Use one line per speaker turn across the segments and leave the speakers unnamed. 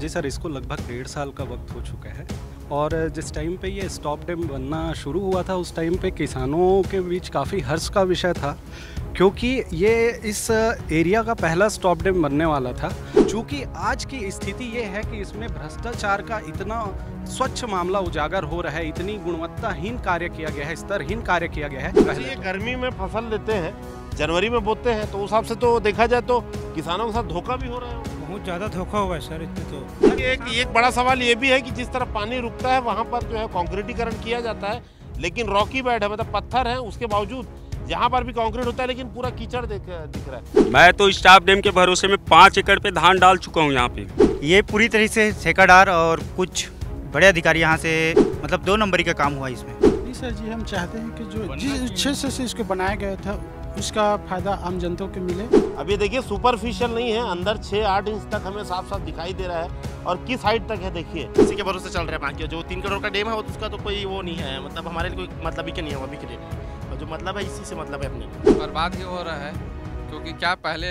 जी sir इसको लगभग डेढ़ साल का वक्त हो चुका है और जिस टाइम पे ये स्टॉप डैम बनना शुरू हुआ था उस टाइम पे किसानों के बीच काफ़ी हर्ष का विषय था क्योंकि ये इस एरिया का पहला स्टॉप डैम बनने वाला था चूँकि आज की स्थिति ये है कि इसमें भ्रष्टाचार का इतना स्वच्छ मामला उजागर हो रहा है इतनी गुणवत्ताहीन
कार्य किया गया है स्तरहीन कार्य किया गया है ये गर्मी में फसल लेते हैं जनवरी में बोते हैं तो उस हिसाब से तो देखा जाए तो किसानों के साथ धोखा भी हो रहा है बहुत ज़्यादा धोखा होगा सर इतने तो एक एक बड़ा सवाल ये भी है कि जिस तरह पानी रुकता है वहाँ पर जो है कॉन्क्रीटीकरण किया जाता है लेकिन रॉकी बेड है मतलब पत्थर है उसके बावजूद यहाँ पर भी कॉन्क्रीट होता है लेकिन पूरा कीचड़ दिख
रहा है मैं तो स्टाफ डैम के भरोसे में पाँच एकड़ पे धान डाल चुका हूँ यहाँ पे ये पूरी तरह से ठेकादार और कुछ बड़े अधिकारी यहाँ से मतलब दो नंबरी का काम हुआ इसमें
जी सर जी हम चाहते हैं कि जो जिस अच्छे से इसको बनाया गया था उसका फायदा आम जनता को मिले
अभी देखिए सुपरफिशियल नहीं है अंदर छः आठ इंच तक हमें साफ साफ दिखाई दे रहा है और किस हाइट तक है देखिए इसी के भरोसे चल रहे हैं बाकी जो तीन करोड़ का डेम है तो उसका तो कोई वो नहीं है मतलब
हमारे लिए कोई मतलब ही के नहीं है अभी के लिए जो मतलब है इसी से मतलब है अपने बर्बाद ही हो रहा है क्योंकि क्या पहले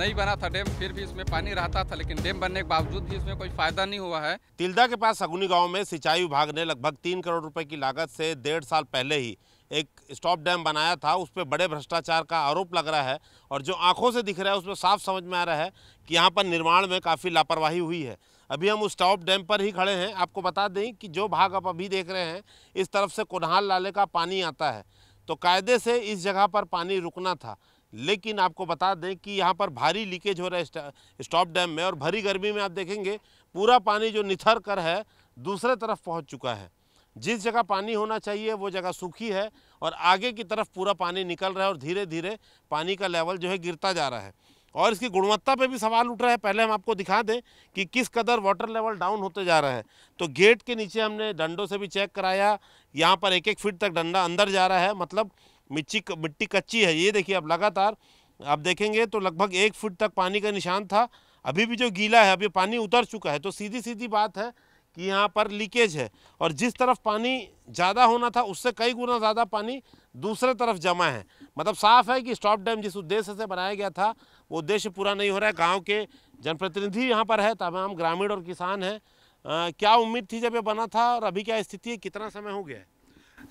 नहीं बना था डैम फिर भी इसमें पानी रहता था लेकिन डैम बनने के बावजूद भी इसमें कोई फायदा नहीं हुआ है
तिलदा के पास सगुनी गांव में सिंचाई विभाग ने लगभग तीन करोड़ रुपए की लागत से डेढ़ साल पहले ही एक स्टॉप डैम बनाया था उस पर बड़े भ्रष्टाचार का आरोप लग रहा है और जो आंखों से दिख रहा है उसमें साफ समझ में आ रहा है कि यहाँ पर निर्माण में काफ़ी लापरवाही हुई है अभी हम उस स्टॉप डैम पर ही खड़े हैं आपको बता दें कि जो भाग आप अभी देख रहे हैं इस तरफ से कुनहाल लाले का पानी आता है तो कायदे से इस जगह पर पानी रुकना था लेकिन आपको बता दें कि यहाँ पर भारी लीकेज हो रहा है स्टॉप डैम में और भरी गर्मी में आप देखेंगे पूरा पानी जो निथर कर है दूसरे तरफ पहुँच चुका है जिस जगह पानी होना चाहिए वो जगह सूखी है और आगे की तरफ पूरा पानी निकल रहा है और धीरे धीरे पानी का लेवल जो है गिरता जा रहा है और इसकी गुणवत्ता पे भी सवाल उठ रहा है पहले हम आपको दिखा दें कि किस कदर वाटर लेवल डाउन होते जा रहा है तो गेट के नीचे हमने डंडों से भी चेक कराया यहाँ पर एक एक फीट तक डंडा अंदर जा रहा है मतलब मिट्टी मिट्टी कच्ची है ये देखिए अब लगातार आप देखेंगे तो लगभग एक फुट तक पानी का निशान था अभी भी जो गीला है अभी पानी उतर चुका है तो सीधी सीधी बात है कि यहाँ पर लीकेज है और जिस तरफ पानी ज़्यादा होना था उससे कई गुना ज़्यादा पानी दूसरे तरफ जमा है मतलब साफ है कि स्टॉप डैम जिस उद्देश्य से बनाया गया था वो उद्देश्य पूरा नहीं हो रहा है गाँव के जनप्रतिनिधि यहाँ पर है तमाम ग्रामीण और किसान हैं क्या उम्मीद थी जब ये बना था और अभी क्या स्थिति है कितना समय हो गया है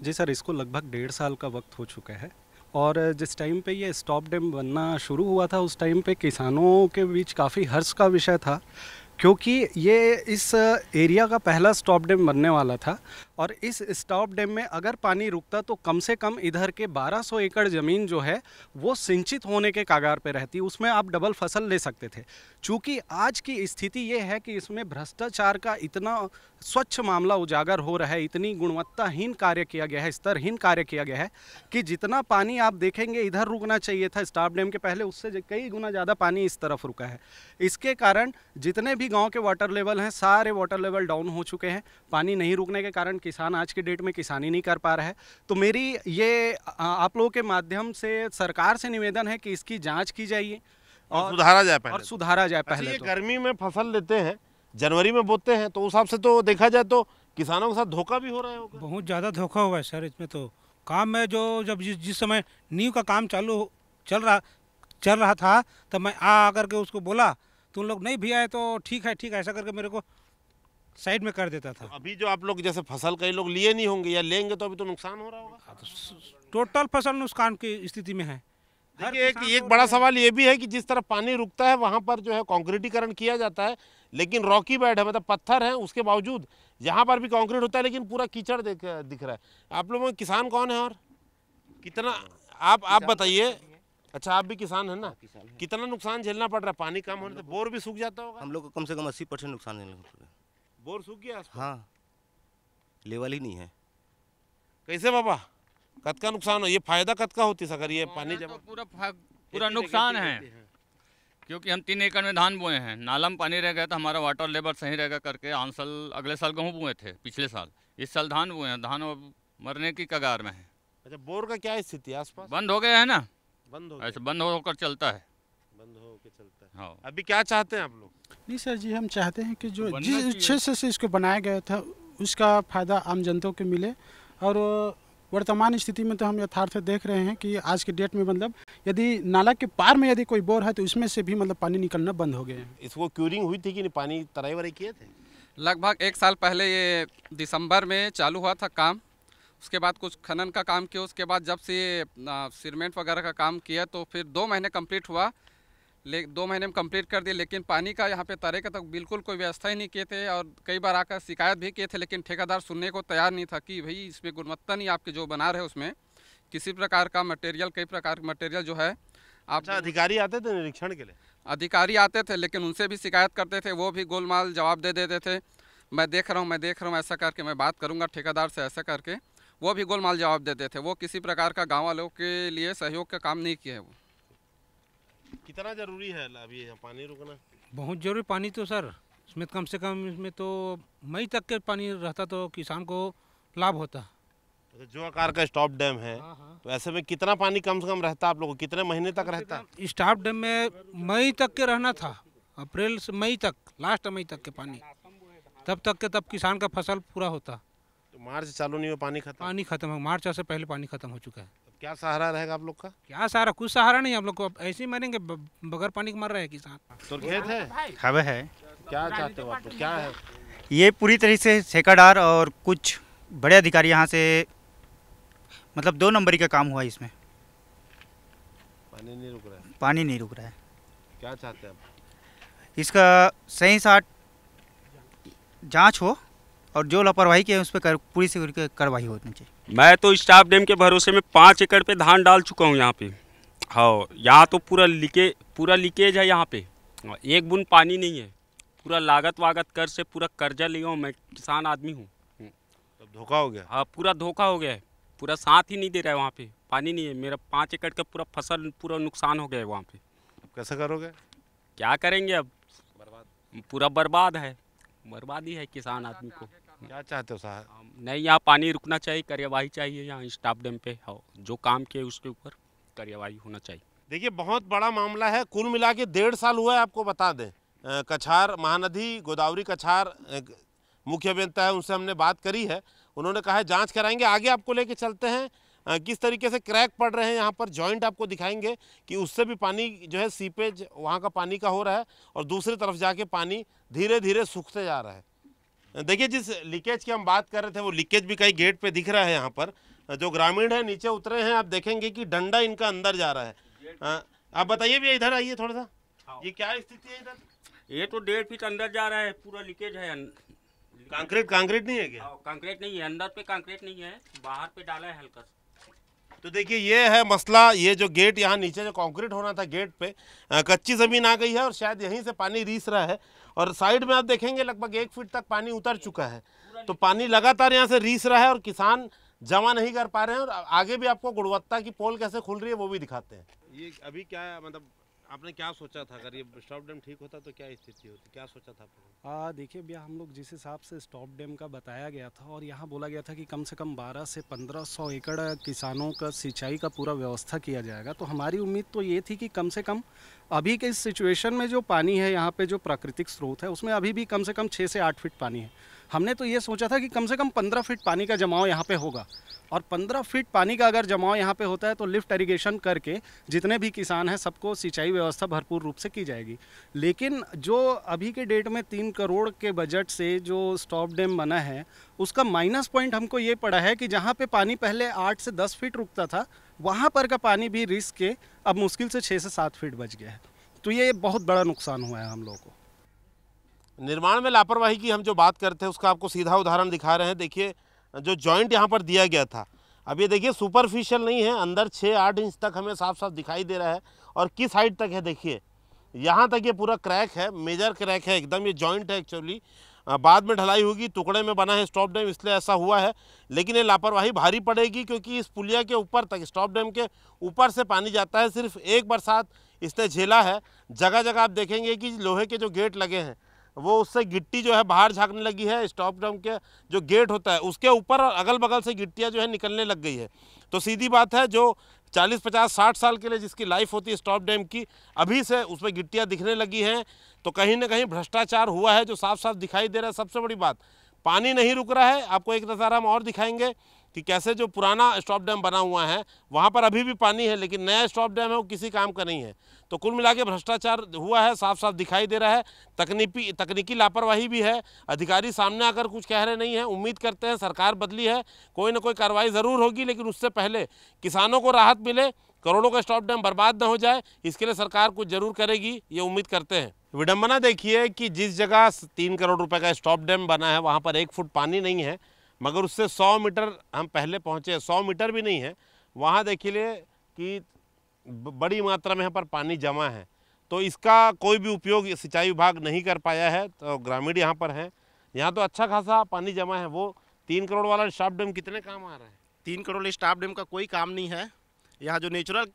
जी सर इसको लगभग डेढ़ साल का वक्त हो चुका है और जिस टाइम पे ये स्टॉप डैम बनना शुरू हुआ था उस टाइम पे किसानों के बीच काफ़ी हर्ष का विषय था क्योंकि ये इस एरिया का पहला स्टॉप डैम बनने वाला था और इस स्टॉप डैम में अगर पानी रुकता तो कम से कम इधर के 1200 एकड़ ज़मीन जो है वो सिंचित होने के कागार पे रहती उसमें आप डबल फसल ले सकते थे चूँकि आज की स्थिति ये है कि इसमें भ्रष्टाचार का इतना स्वच्छ मामला उजागर हो रहा है इतनी गुणवत्ताहीन कार्य किया गया है स्तरहीन कार्य किया गया है कि जितना पानी आप देखेंगे इधर रुकना चाहिए था स्टॉप डैम के पहले उससे कई गुना ज़्यादा पानी इस तरफ रुका है इसके कारण जितने भी गाँव के वाटर लेवल हैं सारे वाटर लेवल डाउन हो चुके हैं पानी नहीं रुकने के कारण किसान आज के डेट में किसानी नहीं कर पा रहा है तो मेरी ये आप लोगों के माध्यम से सरकार से निवेदन है कि इसकी जाँच की जाइए
और सुधारा जाए पहले और तो। सुधारा जाए अच्छा, पहले अच्छा तो। गर्मी में फसल लेते
हैं जनवरी में बोते हैं तो उस हिसाब से तो देखा जाए तो किसानों के साथ धोखा भी हो रहा है बहुत ज़्यादा धोखा हुआ है सर इसमें तो काम में जो जब जिस जिस समय नींव का काम चालू चल रहा चल रहा था तब मैं आ आकर के उसको बोला तुम लोग नहीं भी आए तो ठीक है ठीक है ऐसा करके मेरे को साइड में कर देता था तो अभी जो आप लोग जैसे फसल कई लोग लिए नहीं होंगे
या लेंगे तो अभी तो नुकसान हो रहा होगा
हाँ, तो
टोटल फसल नुकसान की स्थिति में है देखिए एक एक बड़ा सवाल ये भी है कि जिस तरह पानी रुकता है वहाँ पर जो है कॉन्क्रीटीकरण किया जाता है लेकिन रॉकी बेड है मतलब पत्थर है उसके बावजूद यहाँ पर भी कॉन्क्रीट होता है लेकिन पूरा कीचड़ दिख रहा है आप लोगों किसान कौन है और कितना आप आप बताइए तो अच्छा आप भी किसान है ना हाँ, किसान है। कितना नुकसान झेलना पड़ रहा है पानी कम होने से बोर भी सूख जाता होगा हम लोग को कम से कम अस्सी
परसेंट नुकसान झेलना पड़ रहा है बोर सूख गया तो। हाँ लेवल ही नहीं है
कैसे बाबा कद का नुकसान हो ये फायदा कद का होती सर ये पानी जब तो
पूरा
पूरा नुकसान है
क्योंकि हम तीन एकड़ में धान बोए हैं नाला में पानी रह गया तो हमारा वाटर लेबर सही रहेगा करके आम साल अगले साल गेहूँ बोए थे पिछले साल इस साल धान बोए हैं धान अब मरने की कगार में है
अच्छा बोर का क्या स्थिति है आसपास बंद हो गया है ना बंद हो
ऐसे बंद होकर चलता है बंद हो के चलता है हाँ अभी क्या चाहते हैं आप लोग
नहीं सर जी हम चाहते हैं कि जो जिस अच्छे से, इसको बनाया गया था उसका फ़ायदा आम जनता को मिले और वर्तमान स्थिति में तो हम यथार्थ देख रहे हैं कि आज के डेट में मतलब यदि नाला के पार में यदि कोई बोर है तो उसमें से भी मतलब पानी निकलना बंद हो गए हैं
इसको क्यूरिंग हुई थी कि नहीं पानी तराई वराई किए थे लगभग एक साल पहले ये दिसंबर में चालू हुआ था काम उसके बाद कुछ खनन का काम किया उसके बाद जब से सीमेंट वगैरह का काम किया तो फिर दो महीने कंप्लीट हुआ ले दो महीने में कंप्लीट कर दिए लेकिन पानी का यहाँ पे तरह का तक तो बिल्कुल कोई व्यवस्था ही नहीं किए थे और कई बार आकर शिकायत भी किए थे लेकिन ठेकेदार सुनने को तैयार नहीं था कि भाई इसमें गुणवत्ता नहीं आपके जो बना रहे उसमें किसी प्रकार का मटेरियल कई प्रकार का मटेरियल जो है आप अच्छा, अधिकारी आते थे निरीक्षण के लिए अधिकारी आते थे लेकिन उनसे भी शिकायत करते थे वो भी गोलमाल जवाब दे देते थे मैं देख रहा हूँ मैं देख रहा हूँ ऐसा करके मैं बात करूँगा ठेकेदार से ऐसा करके वो भी गोलमाल जवाब देते थे वो किसी प्रकार का गाँव वालों के लिए सहयोग का काम नहीं किए वो
कितना ज़रूरी है अभी पानी रुकना
बहुत ज़रूरी पानी तो सर
इसमें कम से कम इसमें तो मई तक के पानी रहता तो किसान को लाभ होता
तो जो आकार का स्टॉप डैम है हाँ, हाँ।
तो ऐसे में कितना पानी कम से कम रहता आप लोगों को कितने महीने तक रहता स्टॉप डैम में मई तक के रहना था अप्रैल से मई तक लास्ट मई तक के पानी तब तक के तब किसान का फसल पूरा होता तो मार्च चालू नहीं हुआ पानी खत्म पानी खत्म है मार्च से पहले पानी खत्म हो चुका है क्या
सहारा रहेगा आप लोग का
क्या सहारा कुछ सहारा नहीं आप लोग को ऐसे ही मरेंगे बगैर पानी के मर रहे हैं किसान तो खेत है हवे हाँ, है क्या चाहते हो आप लोग क्या है
ये पूरी तरह से ठेकादार और कुछ बड़े अधिकारी यहाँ से मतलब दो नंबरी का काम हुआ इसमें
पानी नहीं रुक रहा है पानी नहीं रुक रहा है क्या चाहते हैं आप
इसका सही साठ जांच हो और जो लापरवाही की है उस पर पूरी से कार्रवाई होनी चाहिए मैं तो स्टाफ डैम के भरोसे में पाँच एकड़ पे धान डाल चुका हूँ यहाँ पे हाँ यहाँ तो पूरा लीके पूरा लीकेज है यहाँ पे एक बुन पानी नहीं है पूरा लागत वागत कर से पूरा कर्जा लिया हूँ मैं किसान आदमी हूँ धोखा हो गया हाँ पूरा धोखा हो गया है पूरा साथ ही नहीं दे रहा है वहाँ पे पानी नहीं है मेरा पाँच एकड़ का पूरा फसल पूरा नुकसान हो गया है वहाँ पे कैसे कैसा करोगे क्या करेंगे अब बर्बाद पूरा बर्बाद है बर्बादी है किसान आदमी को क्या चाहते हो साहब नहीं यहाँ पानी रुकना चाहिए कार्यवाही चाहिए यहाँ स्टाफ डैम पे हो हाँ, जो काम किए उसके ऊपर कार्यवाही होना चाहिए
देखिए बहुत बड़ा मामला है कुल मिला के डेढ़ साल हुआ है आपको बता दें कछार महानदी गोदावरी कछार मुख्य अभियंता है उनसे हमने बात करी है उन्होंने कहा है जाँच कराएंगे आगे आपको लेके चलते हैं किस तरीके से क्रैक पड़ रहे हैं यहाँ पर जॉइंट आपको दिखाएंगे कि उससे भी पानी जो है सीपेज वहाँ का पानी का हो रहा है और दूसरी तरफ जाके पानी धीरे धीरे सूखते जा रहा है देखिए जिस लीकेज की हम बात कर रहे थे वो लीकेज भी कई गेट पे दिख रहा है यहाँ पर जो ग्रामीण है नीचे उतरे हैं आप देखेंगे कि डंडा इनका अंदर जा रहा है आ, आप बताइए भैया इधर आइए थोड़ा सा
हाँ। ये क्या स्थिति है इधर ये तो डेढ़ फीट अंदर जा रहा है पूरा लीकेज है कंक्रीट कंक्रीट नहीं है क्या हाँ, कंक्रीट नहीं है अंदर पे कंक्रीट नहीं है बाहर पे डाला है हल्का
तो देखिए ये है मसला ये जो गेट यहाँ नीचे जो कंक्रीट होना था गेट पे आ, कच्ची ज़मीन आ गई है और शायद यहीं से पानी रीस रहा है और साइड में आप देखेंगे लगभग एक फीट तक पानी उतर चुका है तो पानी लगातार यहाँ से रीस रहा है और किसान जमा नहीं कर पा रहे हैं और आगे भी आपको गुणवत्ता की पोल कैसे खुल रही है वो भी दिखाते हैं ये अभी क्या है मतलब आपने क्या सोचा था अगर ये स्टॉप डैम ठीक होता तो क्या स्थिति होती क्या सोचा था
आपने देखिए भैया हम लोग जिस हिसाब से स्टॉप डैम का बताया गया था और यहाँ बोला गया था कि कम से कम 12 से 1500 एकड़ किसानों का सिंचाई का पूरा व्यवस्था किया जाएगा तो हमारी उम्मीद तो ये थी कि कम से कम अभी के इस सिचुएशन में जो पानी है यहाँ पर जो प्राकृतिक स्रोत है उसमें अभी भी कम से कम छः से आठ फीट पानी है हमने तो ये सोचा था कि कम से कम पंद्रह फीट पानी का जमाव यहाँ पे होगा और पंद्रह फीट पानी का अगर जमाव यहाँ पे होता है तो लिफ्ट इरीगेशन करके जितने भी किसान हैं सबको सिंचाई व्यवस्था भरपूर रूप से की जाएगी लेकिन जो अभी के डेट में तीन करोड़ के बजट से जो स्टॉप डैम बना है उसका माइनस पॉइंट हमको ये पड़ा है कि जहाँ पे पानी पहले आठ से दस फीट रुकता था वहाँ पर का पानी भी रिस्क के अब मुश्किल से
छः से सात फीट बच गया है तो ये बहुत बड़ा नुकसान हुआ है हम लोगों को निर्माण में लापरवाही की हम जो बात करते हैं उसका आपको सीधा उदाहरण दिखा रहे हैं देखिए जो जॉइंट यहाँ पर दिया गया था अब ये देखिए सुपरफिशियल नहीं है अंदर छः आठ इंच तक हमें साफ साफ दिखाई दे रहा है और किस हाइट तक है देखिए यहाँ तक ये पूरा क्रैक है मेजर क्रैक है एकदम ये जॉइंट है एक्चुअली बाद में ढलाई होगी टुकड़े में बना है स्टॉप डैम इसलिए ऐसा हुआ है लेकिन ये लापरवाही भारी पड़ेगी क्योंकि इस पुलिया के ऊपर तक स्टॉप डैम के ऊपर से पानी जाता है सिर्फ एक बरसात इसने झेला है जगह जगह आप देखेंगे कि लोहे के जो गेट लगे हैं वो उससे गिट्टी जो है बाहर झाँकने लगी है स्टॉप डाउन के जो गेट होता है उसके ऊपर अगल बगल से गिट्टियाँ जो है निकलने लग गई है तो सीधी बात है जो चालीस पचास साठ साल के लिए जिसकी लाइफ होती है स्टॉप डैम की अभी से उसमें गिट्टियाँ दिखने लगी हैं तो कहीं ना कहीं भ्रष्टाचार हुआ है जो साफ साफ दिखाई दे रहा है सबसे बड़ी बात पानी नहीं रुक रहा है आपको एक नज़ारा हम और दिखाएंगे कि कैसे जो पुराना स्टॉप डैम बना हुआ है वहाँ पर अभी भी पानी है लेकिन नया स्टॉप डैम है वो किसी काम का नहीं है तो कुल मिला भ्रष्टाचार हुआ है साफ साफ दिखाई दे रहा है तकनीकी तकनीकी लापरवाही भी है अधिकारी सामने आकर कुछ कह रहे नहीं हैं उम्मीद करते हैं सरकार बदली है कोई ना कोई कार्रवाई ज़रूर होगी लेकिन उससे पहले किसानों को राहत मिले करोड़ों का स्टॉप डैम बर्बाद न हो जाए इसके लिए सरकार कुछ ज़रूर करेगी ये उम्मीद करते हैं विडम्बना देखिए कि जिस जगह तीन करोड़ रुपए का स्टॉप डैम बना है वहाँ पर एक फुट पानी नहीं है मगर उससे सौ मीटर हम पहले पहुँचे सौ मीटर भी नहीं है वहाँ देखिए कि बड़ी मात्रा में यहाँ पर पानी जमा है तो इसका कोई भी उपयोग सिंचाई विभाग नहीं कर पाया है तो ग्रामीण यहाँ पर हैं यहाँ तो अच्छा खासा पानी जमा है वो तीन करोड़ वाला स्टाफ डैम कितने काम आ रहा है तीन करोड़ स्टाफ डैम का कोई काम नहीं है यहाँ जो नेचुरल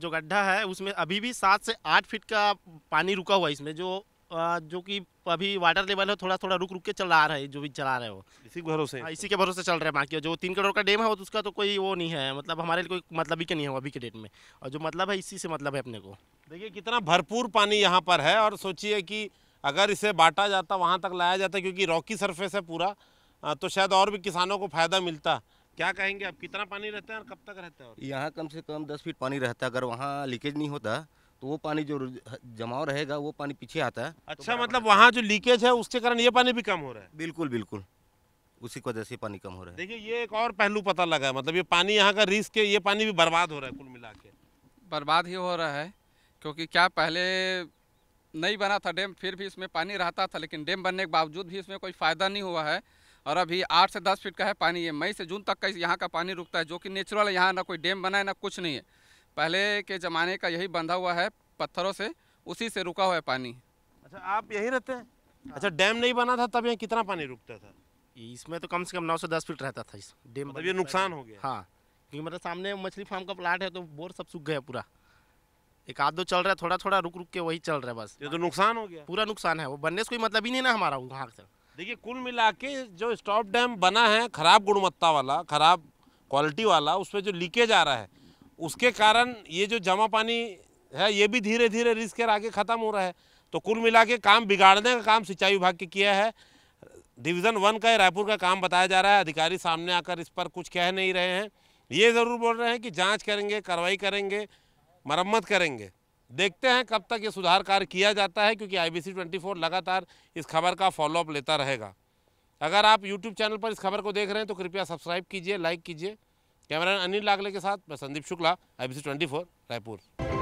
जो गड्ढा है उसमें अभी भी सात से आठ फीट का पानी रुका हुआ है इसमें जो जो कि अभी वाटर लेवल है थोड़ा थोड़ा रुक रुक के चला रहा है जो भी चला रहे हो इसी के भरोसे हाँ, इसी के भरोसे चल रहे है बाकी जो तीन करोड़ का डैम है वो तो उसका तो कोई वो नहीं है मतलब हमारे लिए कोई मतलब ही का नहीं है अभी के डेट में और जो मतलब है इसी से मतलब है अपने को देखिए कितना भरपूर पानी यहाँ पर है और सोचिए कि अगर इसे बांटा जाता वहाँ तक लाया जाता क्योंकि रॉकी सरफेस है पूरा तो शायद और भी किसानों को फ़ायदा मिलता क्या कहेंगे आप कितना पानी रहता है और कब तक रहता है
यहाँ कम से कम दस फीट पानी रहता है अगर वहाँ लीकेज नहीं
होता तो वो पानी जो जमाव रहेगा वो पानी पीछे आता है अच्छा तो मतलब वहाँ जो लीकेज है उसके कारण ये पानी भी कम हो रहा है
बिल्कुल बिल्कुल उसी वजह से पानी कम हो रहा है
देखिए ये एक और पहलू पता लगा है मतलब ये पानी यहाँ का रिस्क है ये पानी भी बर्बाद हो रहा है कुल
मिला के
बर्बाद ही हो रहा है क्योंकि क्या पहले नहीं बना था डैम फिर भी इसमें पानी रहता था लेकिन डैम बनने के बावजूद भी इसमें कोई फ़ायदा नहीं हुआ है और अभी आठ से दस फीट का है पानी ये मई से जून तक का यहाँ का पानी रुकता है जो कि नेचुरल है यहाँ ना कोई डैम बना है ना कुछ नहीं है पहले के ज़माने का यही बंधा हुआ है पत्थरों से उसी से रुका हुआ है पानी अच्छा आप यही रहते हैं हाँ। अच्छा
डैम नहीं बना था तब यहाँ कितना पानी रुकता था इसमें तो कम से कम दस फीट रहता था इस डैम मतलब ये नुकसान हो गया हाँ क्योंकि मतलब सामने मछली फार्म का प्लाट है तो बोर सब सूख गया पूरा एक आध दो चल रहा है थोड़ा थोड़ा रुक रुक के वही चल रहा है बस ये तो नुकसान हो गया पूरा नुकसान है वो बनने से कोई मतलब ही नहीं ना हमारा वहाँ से देखिए कुल मिला के जो स्टॉप डैम बना है खराब गुणवत्ता वाला खराब क्वालिटी वाला उसमें जो लीकेज आ रहा है उसके कारण ये जो जमा पानी है ये भी धीरे धीरे रिस के आगे ख़त्म हो रहा है तो कुल मिला के काम बिगाड़ने का काम सिंचाई विभाग के किया है डिवीज़न वन का रायपुर का काम बताया जा रहा है अधिकारी सामने आकर इस पर कुछ कह नहीं रहे हैं ये ज़रूर बोल रहे हैं कि जांच करेंगे कार्रवाई करेंगे मरम्मत करेंगे देखते हैं कब तक ये सुधार कार्य किया जाता है क्योंकि आई बी लगातार इस खबर का फॉलोअप लेता रहेगा अगर आप यूट्यूब चैनल पर इस खबर को देख रहे हैं तो कृपया सब्सक्राइब कीजिए लाइक कीजिए कैमरा अनिल लागले के साथ मैं Sandeep Shukla I B C twenty four Raipur